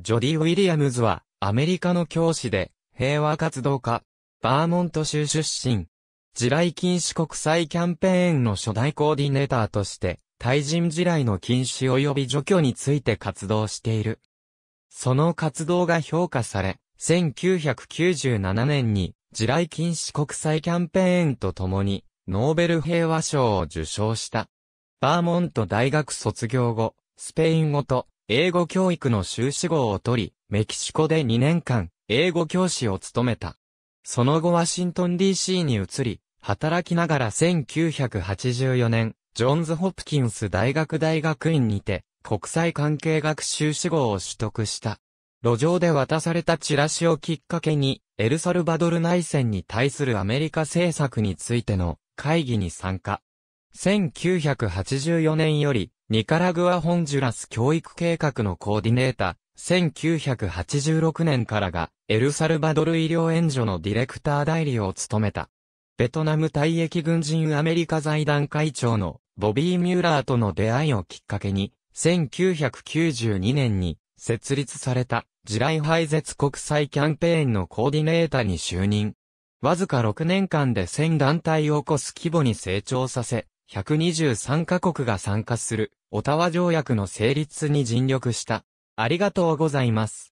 ジョディ・ウィリアムズは、アメリカの教師で、平和活動家、バーモント州出身。地雷禁止国際キャンペーンの初代コーディネーターとして、対人地雷の禁止及び除去について活動している。その活動が評価され、1997年に地雷禁止国際キャンペーンとともに、ノーベル平和賞を受賞した。バーモント大学卒業後、スペイン語と英語教育の修士号を取り、メキシコで2年間、英語教師を務めた。その後ワシントン DC に移り、働きながら1984年、ジョンズ・ホプキンス大学大学院にて、国際関係学修士号を取得した。路上で渡されたチラシをきっかけに、エルサルバドル内戦に対するアメリカ政策についての会議に参加。1984年よりニカラグア・ホンジュラス教育計画のコーディネータ、ー、1986年からが、エルサルバドル医療援助のディレクター代理を務めた。ベトナム退役軍人アメリカ財団会長のボビー・ミューラーとの出会いをきっかけに、1992年に設立された地雷廃絶国際キャンペーンのコーディネーターに就任。わずか6年間で1000団体を起こす規模に成長させ、123カ国が参加する、オタワ条約の成立に尽力した。ありがとうございます。